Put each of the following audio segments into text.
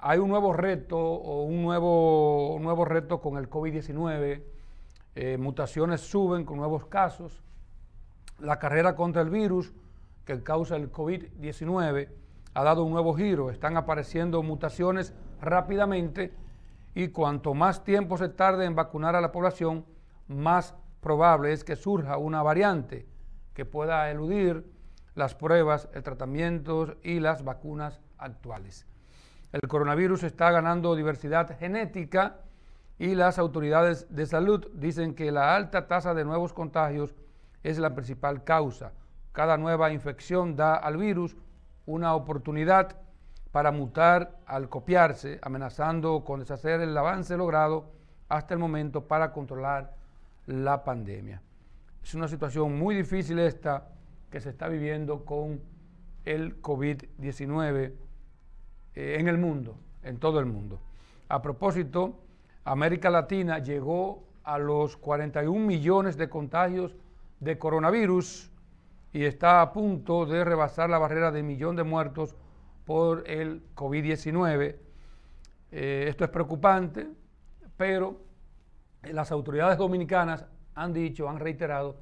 Hay un nuevo reto o un nuevo, nuevo reto con el COVID-19. Eh, mutaciones suben con nuevos casos. La carrera contra el virus que causa el COVID-19 ha dado un nuevo giro. Están apareciendo mutaciones rápidamente y cuanto más tiempo se tarde en vacunar a la población, más probable es que surja una variante que pueda eludir las pruebas, el tratamiento y las vacunas actuales. El coronavirus está ganando diversidad genética y las autoridades de salud dicen que la alta tasa de nuevos contagios es la principal causa. Cada nueva infección da al virus una oportunidad para mutar al copiarse, amenazando con deshacer el avance logrado hasta el momento para controlar la pandemia. Es una situación muy difícil esta que se está viviendo con el COVID-19 eh, en el mundo, en todo el mundo. A propósito, América Latina llegó a los 41 millones de contagios de coronavirus y está a punto de rebasar la barrera de millón de muertos por el COVID-19. Eh, esto es preocupante, pero las autoridades dominicanas han dicho, han reiterado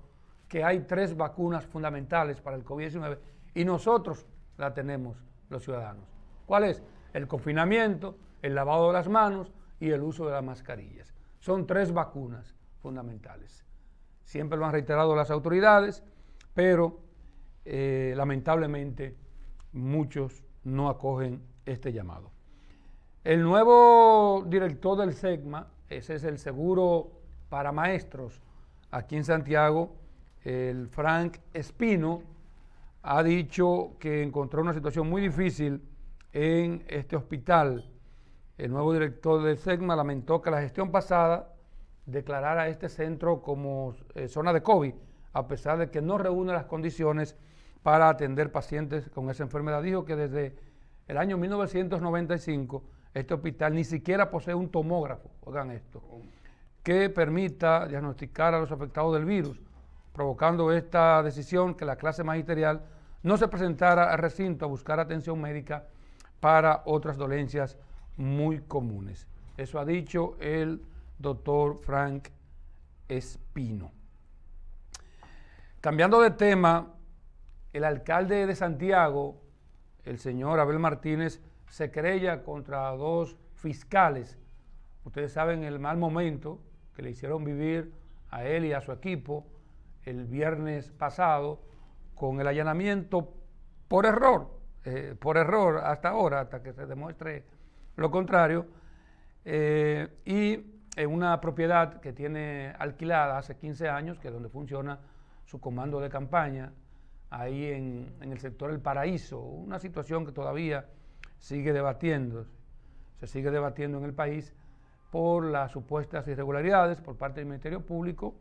que hay tres vacunas fundamentales para el COVID-19 y nosotros la tenemos, los ciudadanos. ¿Cuál es? el confinamiento, el lavado de las manos y el uso de las mascarillas. Son tres vacunas fundamentales. Siempre lo han reiterado las autoridades, pero eh, lamentablemente muchos no acogen este llamado. El nuevo director del SEGMA, ese es el seguro para maestros aquí en Santiago, el Frank Espino, ha dicho que encontró una situación muy difícil en este hospital. El nuevo director del SEGMA lamentó que la gestión pasada declarara este centro como eh, zona de COVID, a pesar de que no reúne las condiciones para atender pacientes con esa enfermedad. Dijo que desde el año 1995 este hospital ni siquiera posee un tomógrafo, oigan esto, que permita diagnosticar a los afectados del virus, provocando esta decisión que la clase magisterial no se presentara al recinto a buscar atención médica para otras dolencias muy comunes. Eso ha dicho el doctor Frank Espino. Cambiando de tema, el alcalde de Santiago, el señor Abel Martínez, se creía contra dos fiscales. Ustedes saben el mal momento que le hicieron vivir a él y a su equipo el viernes pasado con el allanamiento por error eh, por error hasta ahora, hasta que se demuestre lo contrario, eh, y en una propiedad que tiene alquilada hace 15 años, que es donde funciona su comando de campaña, ahí en, en el sector El Paraíso, una situación que todavía sigue debatiendo, se sigue debatiendo en el país por las supuestas irregularidades por parte del Ministerio Público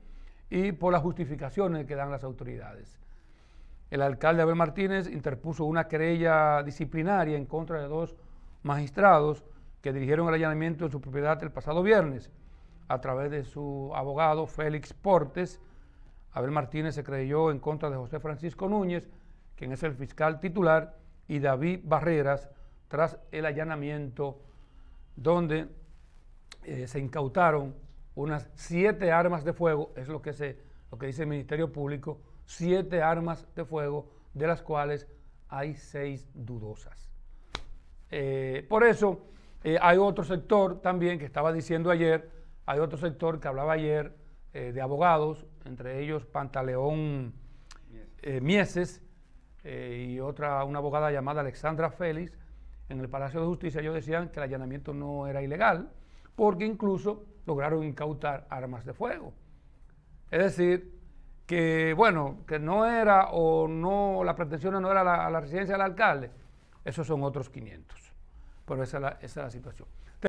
y por las justificaciones que dan las autoridades el alcalde Abel Martínez interpuso una querella disciplinaria en contra de dos magistrados que dirigieron el allanamiento en su propiedad el pasado viernes. A través de su abogado Félix Portes, Abel Martínez se creyó en contra de José Francisco Núñez, quien es el fiscal titular, y David Barreras, tras el allanamiento donde eh, se incautaron unas siete armas de fuego, es lo que, se, lo que dice el Ministerio Público, siete armas de fuego, de las cuales hay seis dudosas. Eh, por eso eh, hay otro sector también que estaba diciendo ayer, hay otro sector que hablaba ayer eh, de abogados, entre ellos Pantaleón Mieses y otra, una abogada llamada Alexandra Félix, en el Palacio de Justicia ellos decían que el allanamiento no era ilegal, porque incluso lograron incautar armas de fuego. Es decir, que, bueno, que no era o no, la pretensión no era la, a la residencia del alcalde, esos son otros 500. Pero esa esa es la situación.